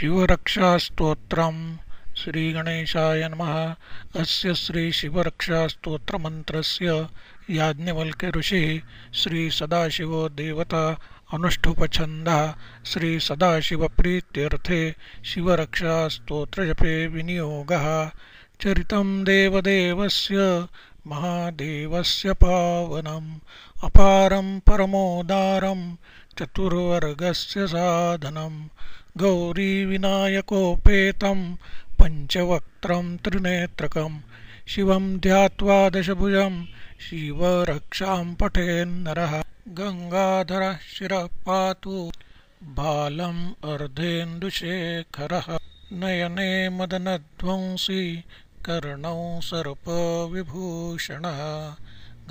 शिवरक्षास्तोत्रम् नम नमः याज्ञवल्य ऋषि श्री सदाशिव देवता अनुष्ठुपछन्दः श्रीसदाशिवप्रीत्यर्थे शिवरक्षास्तोत्रजपे विनियोगः महादेव से पावनम अपारम परमोदारम चतुर्वर्ग से साधनम गौरीविनायकोपेतं पञ्चवक्त्रं त्रिनेत्रकं शिवं ध्यात्वा दशभुजं शिवरक्षां पठेन्नरः गङ्गाधरः शिरः पातु बालम् अर्धेन्दुशेखरः नयने मदनध्वंसि कर्णौ सर्पविभूषणः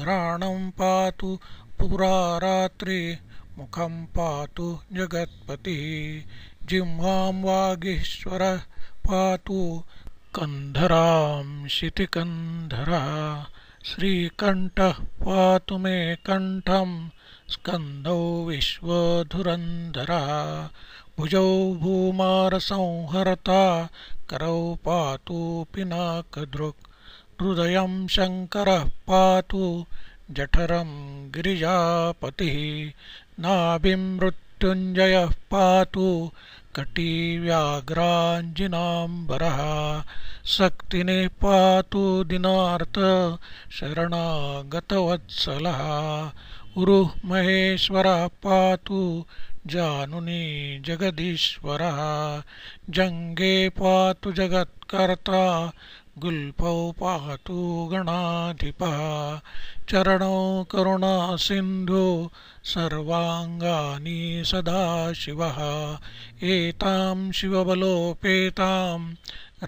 घ्राणं पातु पुरा रात्रि मुखम पातु जगत्पति जिह्वां वागीश्वरः पातु कन्धरां शितिकन्धरः श्रीकण्ठः पातु मे कण्ठं स्कन्दौ विश्वधुरन्धरः भुजौ भूमारसंहर्ता करौ पातु पिनाकदृक् हृदयं शङ्करः पातु जठरं गिरिजापतिः नाभिं मृत्युञ्जयः पातु कटिव्याघ्राञ्जिनाम्बरः शक्तिनि पातु दिनार्थ शरणागतवत्सलः महेश्वरः पातु जानुनी जगदीश्वरः जङ्गे पातु जगत्कर्ता गुल्फौ पातु गणाधिपः चरणौ करुणासिन्धो सर्वाङ्गानि सदा शिवः एतां शिवबलोपेतां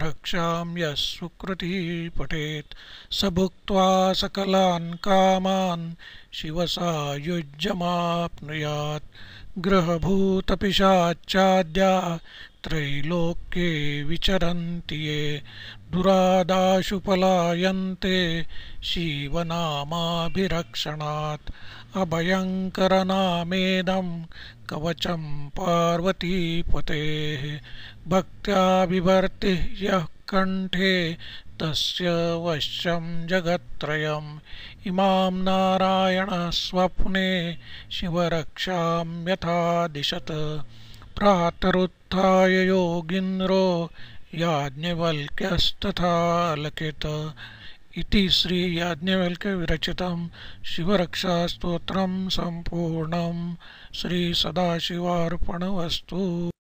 रक्षां यः सुकृतिः पठेत् स भुक्त्वा सकलान् कामान् शिवसायुज्यमाप्नुयात् ग्रहभूतपिशाच्चाद्या त्रैलोक्ये विचरन्ति ये दुरादाशु पलायन्ते शिवनामाभिरक्षणात् अभयङ्करनामेदं कवचं पार्वतीपतेः भक्त्या विवर्ति यः कण्ठे तस्य वश्यं जगत्त्रयम् इमां स्वप्ने शिवरक्षां यथा दिशत प्रातरुत्थाय योगिन्द्रो याज्ञवल्क्यस्तथा लकित इति श्रीयाज्ञवल्क्यविरचितं शिवरक्षास्तोत्रं सम्पूर्णं श्रीसदाशिवार्पणवस्तु